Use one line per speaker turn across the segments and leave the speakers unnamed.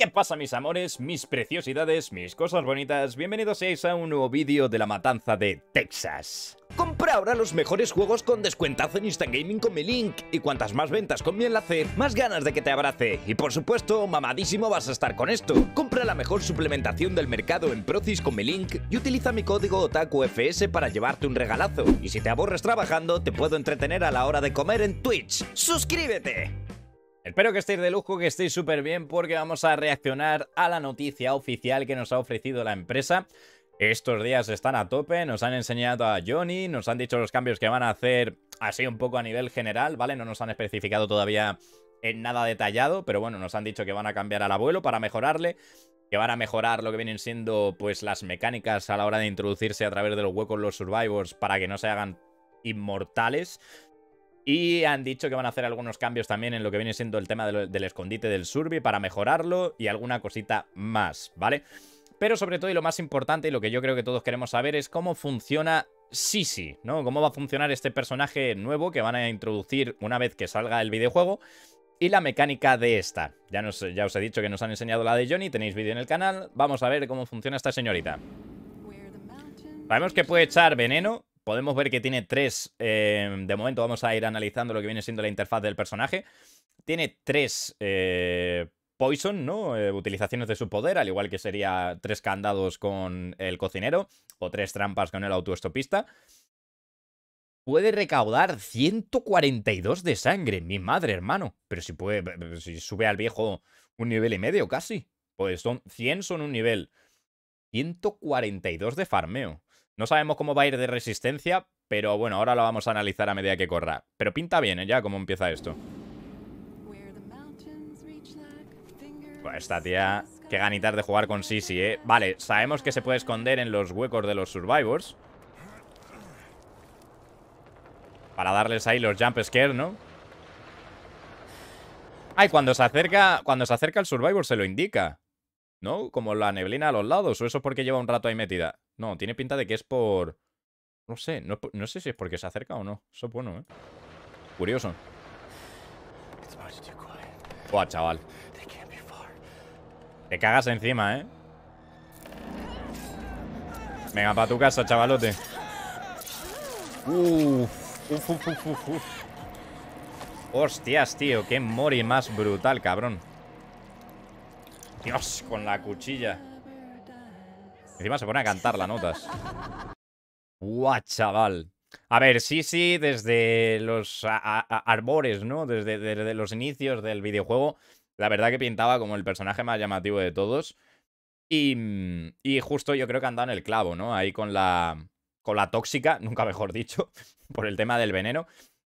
¿Qué pasa mis amores, mis preciosidades, mis cosas bonitas? Bienvenidos a un nuevo vídeo de la matanza de Texas. Compra ahora los mejores juegos con descuentazo en Instant Gaming con mi link y cuantas más ventas con mi enlace, más ganas de que te abrace. Y por supuesto, mamadísimo vas a estar con esto. Compra la mejor suplementación del mercado en Procis con mi link y utiliza mi código OtakuFS para llevarte un regalazo. Y si te aborres trabajando, te puedo entretener a la hora de comer en Twitch. ¡Suscríbete! Espero que estéis de lujo, que estéis súper bien porque vamos a reaccionar a la noticia oficial que nos ha ofrecido la empresa. Estos días están a tope, nos han enseñado a Johnny, nos han dicho los cambios que van a hacer así un poco a nivel general, ¿vale? No nos han especificado todavía en nada detallado, pero bueno, nos han dicho que van a cambiar al abuelo para mejorarle, que van a mejorar lo que vienen siendo pues las mecánicas a la hora de introducirse a través de los huecos los survivors para que no se hagan inmortales, y han dicho que van a hacer algunos cambios también en lo que viene siendo el tema del, escondite del Surby para mejorarlo y alguna cosita más, ¿vale? Pero sobre todo y lo más importante y lo que yo creo que todos queremos saber es cómo funciona Sisi, ¿no? Cómo va a funcionar este personaje nuevo que van a introducir una vez que salga el videojuego y la mecánica de esta. Ya, ya os he dicho que nos han enseñado la de Johnny, tenéis vídeo en el canal, vamos a ver cómo funciona esta señorita. Sabemos que puede echar veneno, podemos ver que tiene tres, em, de momento vamos a ir analizando lo que viene siendo la interfaz del personaje, tiene tres eh, Poison, ¿no? Eh, utilizaciones de su poder, al igual que sería tres candados con el cocinero o tres trampas con el autoestopista. Puede recaudar 142 de sangre, mi madre, hermano. Pero si, puede, si sube al viejo un nivel y medio casi. Pues son 100 son un nivel. 142 de farmeo. No sabemos cómo va a ir de resistencia, pero bueno, ahora lo vamos a analizar a medida que corra. Pero pinta bien, ¿eh? Ya cómo empieza esto. Pues esta tía... Qué ganitas de jugar con Sisi, ¿eh? Vale, sabemos que se puede esconder en los huecos de los Survivors. Para darles ahí los jump scare, ¿no? Ay, cuando se acerca cuando se acerca el Survivor se lo indica. ¿No? Como la neblina a los lados. ¿O eso es porque lleva un rato ahí metida? No, tiene pinta de que es por... No sé, no, sé si es porque se acerca o no. Eso es bueno, ¿eh? Curioso. Buah, chaval. Te cagas encima, ¿eh? Venga, para tu casa, chavalote. Uf, uf, uf, uf, uf. Hostias, tío. Qué mori más brutal, cabrón. Dios, con la cuchilla. Encima se pone a cantar las notas. Guau, chaval. A ver, sí, sí, desde los arbores, ¿no? Desde, desde, los inicios del videojuego, la verdad que pintaba como el personaje más llamativo de todos. Y, mm, justo yo creo que andaba en el clavo, ¿no? Ahí con la, con la tóxica, nunca mejor dicho, por el tema del veneno.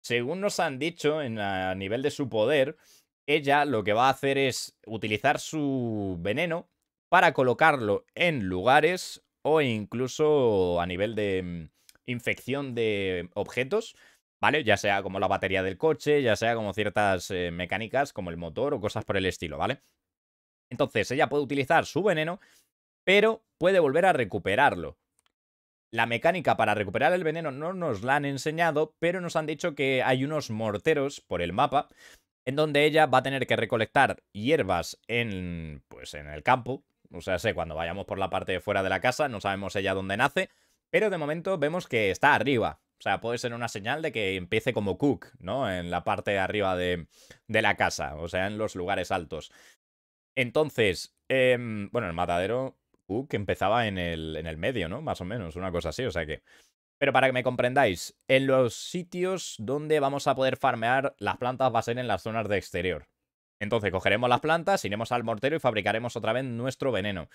Según nos han dicho, en, a nivel de su poder, ella lo que va a hacer es utilizar su veneno para colocarlo en lugares o incluso a nivel de mm, infección de objetos, ¿vale? Ya sea como la batería del coche, ya sea como ciertas eh, mecánicas como el motor o cosas por el estilo, ¿vale? Entonces ella puede utilizar su veneno, pero puede volver a recuperarlo. La mecánica para recuperar el veneno no nos la han enseñado, pero nos han dicho que hay unos morteros por el mapa en donde ella va a tener que recolectar hierbas en pues en el campo o sea, sé cuando vayamos por la parte de fuera de la casa, no sabemos ella dónde nace, pero de momento vemos que está arriba. O sea, puede ser una señal de que empiece como Cook, ¿no? En la parte de arriba de, de la casa, o sea, en los lugares altos. Entonces, em, bueno, el matadero Cook empezaba en el, en el medio, ¿no? Más o menos, una cosa así, o sea que... Pero para que me comprendáis, en los sitios donde vamos a poder farmear las plantas va a ser en las zonas de exterior. Entonces cogeremos las plantas, iremos al mortero y fabricaremos otra vez nuestro veneno.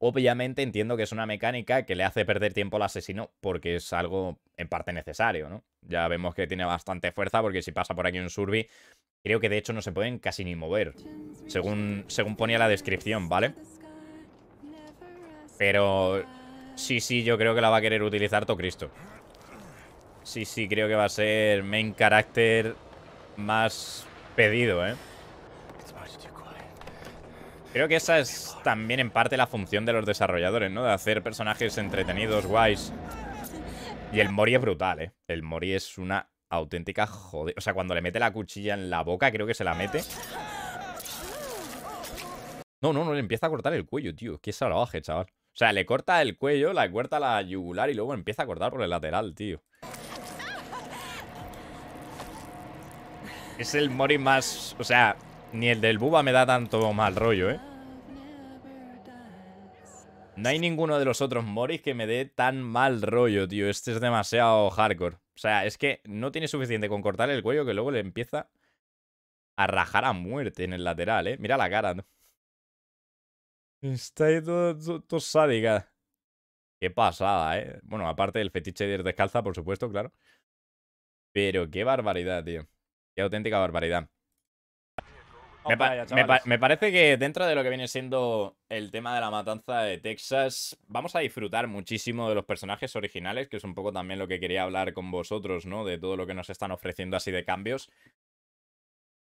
Obviamente entiendo que es una mecánica que le hace perder tiempo al asesino porque es algo en parte necesario, ¿no? Ya vemos que tiene bastante fuerza porque si pasa por aquí un Surby, creo que de hecho no se pueden casi ni mover, según, según ponía la descripción, ¿vale? Pero sí, sí, yo creo que la va a querer utilizar Tocristo. Sí, sí, creo que va a ser main carácter más pedido, ¿eh? Creo que esa es también en parte la función de los desarrolladores, ¿no? De hacer personajes entretenidos, guays. Y el Mori es brutal, ¿eh? El Mori es una auténtica joder. O sea, cuando le mete la cuchilla en la boca, creo que se la mete. No, no, no, le empieza a cortar el cuello, tío. Qué salvaje, chaval. O sea, le corta el cuello, le corta la yugular y luego empieza a cortar por el lateral, tío. Es el Mori más... O sea, ni el del Buba me da tanto mal rollo, ¿eh? No hay ninguno de los otros Moris que me dé tan mal rollo, tío. Este es demasiado hardcore. O sea, es que no tiene suficiente con cortarle el cuello que luego le empieza a rajar a muerte en el lateral, ¿eh? Mira la cara. ¿no? Está ahí todo, sádica. Qué pasada, ¿eh? Bueno, aparte del fetiche de descalza, por supuesto, claro. Pero qué barbaridad, tío. Qué auténtica barbaridad. Me, parece que dentro de lo que viene siendo el tema de la matanza de Texas, vamos a disfrutar muchísimo de los personajes originales, que es un poco también lo que quería hablar con vosotros, ¿no? De todo lo que nos están ofreciendo así de cambios.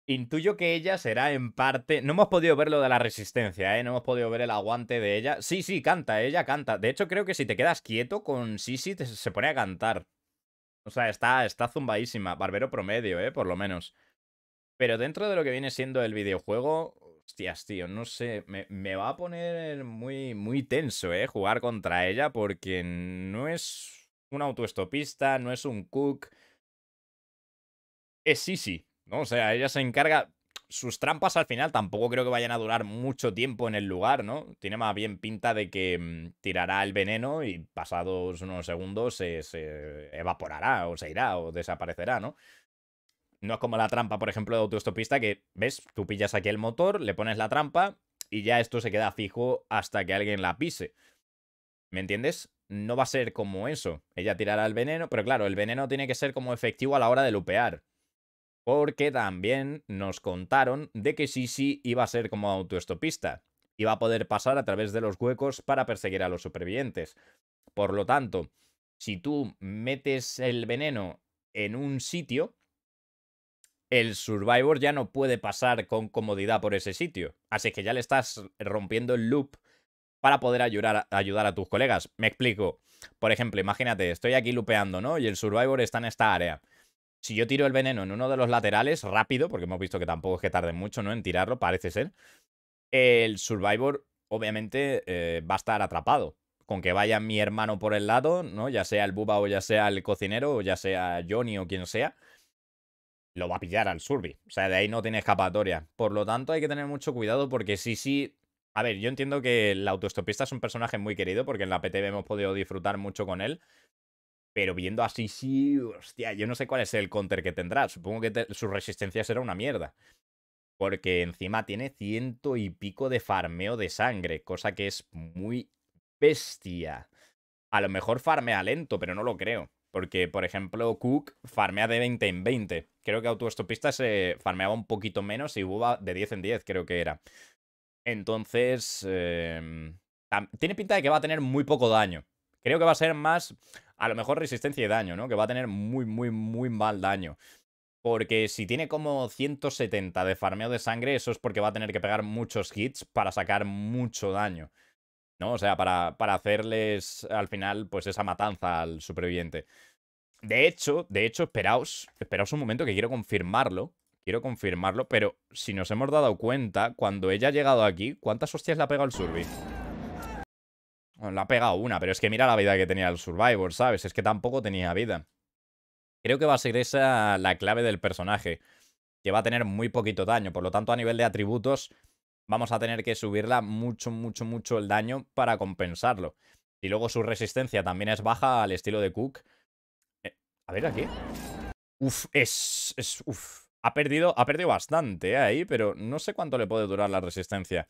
Intuyo que ella será en parte. No hemos podido ver lo de la resistencia, ¿eh? No hemos podido ver el aguante de ella. Sí, sí, canta, ella canta. De hecho, creo que si te quedas quieto con Sisi, se pone a cantar. O sea, está, está zumbadísima. Barbero promedio, ¿eh? Por lo menos. Pero dentro de lo que viene siendo el videojuego, hostias, tío, no sé, me, va a poner muy, muy tenso, ¿eh? Jugar contra ella porque no es un autoestopista, no es un cook. Es easy, ¿no? O sea, ella se encarga... Sus trampas al final tampoco creo que vayan a durar mucho tiempo en el lugar, ¿no? Tiene más bien pinta de que mm, tirará el veneno y pasados unos segundos se evaporará o se irá o desaparecerá, ¿no? No es como la trampa, por ejemplo, de autoestopista, que ves, tú pillas aquí el motor, le pones la trampa y ya esto se queda fijo hasta que alguien la pise. ¿Me entiendes? No va a ser como eso. Ella tirará el veneno, pero claro, el veneno tiene que ser como efectivo a la hora de lupear. Porque también nos contaron de que sí sí iba a ser como autoestopista. Iba a poder pasar a través de los huecos para perseguir a los supervivientes. Por lo tanto, si tú metes el veneno en un sitio, el Survivor ya no puede pasar con comodidad por ese sitio. Así que ya le estás rompiendo el loop para poder ayudar, ayudar a tus colegas. Me explico. Por ejemplo, imagínate, estoy aquí lupeando, ¿no? Y el Survivor está en esta área. Si yo tiro el veneno en uno de los laterales, rápido, porque hemos visto que tampoco es que tarde mucho, ¿no? En tirarlo, parece ser. El Survivor, obviamente, eh, va a estar atrapado. Con que vaya mi hermano por el lado, ¿no? Ya sea el Buba o ya sea el cocinero o ya sea Johnny o quien sea lo va a pillar al Surbi. O sea, de ahí no tiene escapatoria. Por lo tanto, hay que tener mucho cuidado porque sí, sí. A ver, yo entiendo que el autoestopista es un personaje muy querido porque en la PTB hemos podido disfrutar mucho con él. Pero viendo a sí hostia, yo no sé cuál es el counter que tendrá. Supongo que su resistencia será una mierda. Porque encima tiene ciento y pico de farmeo de sangre, cosa que es muy bestia. A lo mejor farmea lento, pero no lo creo. Porque, por ejemplo, Cook farmea de 20 en 20. Creo que autoestopista se farmeaba un poquito menos y Bubba de 10 en 10, creo que era. Entonces, em, tiene pinta de que va a tener muy poco daño. Creo que va a ser más, a lo mejor resistencia y daño, ¿no? Que va a tener muy, muy, muy mal daño. Porque si tiene como 170 de farmeo de sangre, eso es porque va a tener que pegar muchos hits para sacar mucho daño. ¿no? O sea, para, hacerles al final, pues esa matanza al superviviente. De hecho, de hecho, esperaos, esperaos un momento que quiero confirmarlo. Quiero confirmarlo, pero si nos hemos dado cuenta, cuando ella ha llegado aquí, ¿cuántas hostias le ha pegado el survivor Bueno, le ha pegado una, pero es que mira la vida que tenía el Survivor, ¿sabes? Es que tampoco tenía vida. Creo que va a ser esa la clave del personaje, que va a tener muy poquito daño. Por lo tanto, a nivel de atributos, vamos a tener que subirla mucho, mucho, mucho el daño para compensarlo. Y luego su resistencia también es baja al estilo de Cook. Eh, a ver aquí. Uf, es... es uf. Ha perdido, ha perdido bastante eh, ahí, pero no sé cuánto le puede durar la resistencia.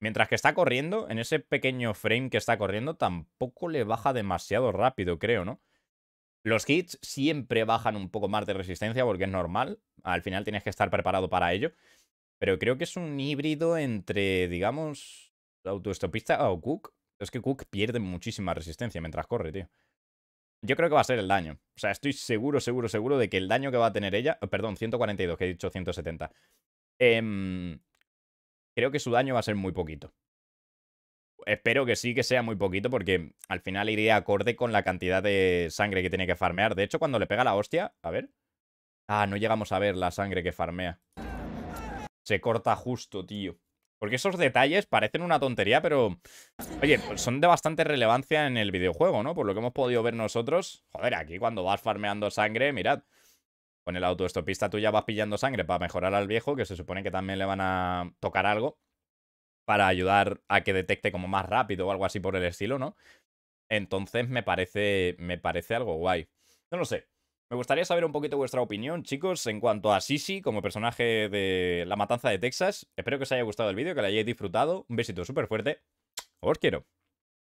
Mientras que está corriendo, en ese pequeño frame que está corriendo, tampoco le baja demasiado rápido, creo, ¿no? Los hits siempre bajan un poco más de resistencia porque es normal. Al final tienes que estar preparado para ello. Pero creo que es un híbrido entre, digamos, la autoestopista o Cook. Es que Cook pierde muchísima resistencia mientras corre, tío. Yo creo que va a ser el daño. O sea, estoy seguro, seguro, seguro de que el daño que va a tener ella... Oh, perdón, 142, que he dicho 170. Em, creo que su daño va a ser muy poquito. Espero que sí que sea muy poquito porque al final iría acorde con la cantidad de sangre que tiene que farmear. De hecho, cuando le pega la hostia... A ver... Ah, no llegamos a ver la sangre que farmea. Se corta justo, tío. Porque esos detalles parecen una tontería, pero... Oye, pues son de bastante relevancia en el videojuego, ¿no? Por lo que hemos podido ver nosotros. Joder, aquí cuando vas farmeando sangre, mirad. Con el autoestopista tú ya vas pillando sangre para mejorar al viejo, que se supone que también le van a tocar algo. Para ayudar a que detecte como más rápido o algo así por el estilo, ¿no? Entonces me parece, me parece algo guay. No lo sé. Me gustaría saber un poquito vuestra opinión, chicos, en cuanto a Sisi como personaje de La Matanza de Texas. Espero que os haya gustado el vídeo, que lo hayáis disfrutado. Un besito súper fuerte. Os quiero.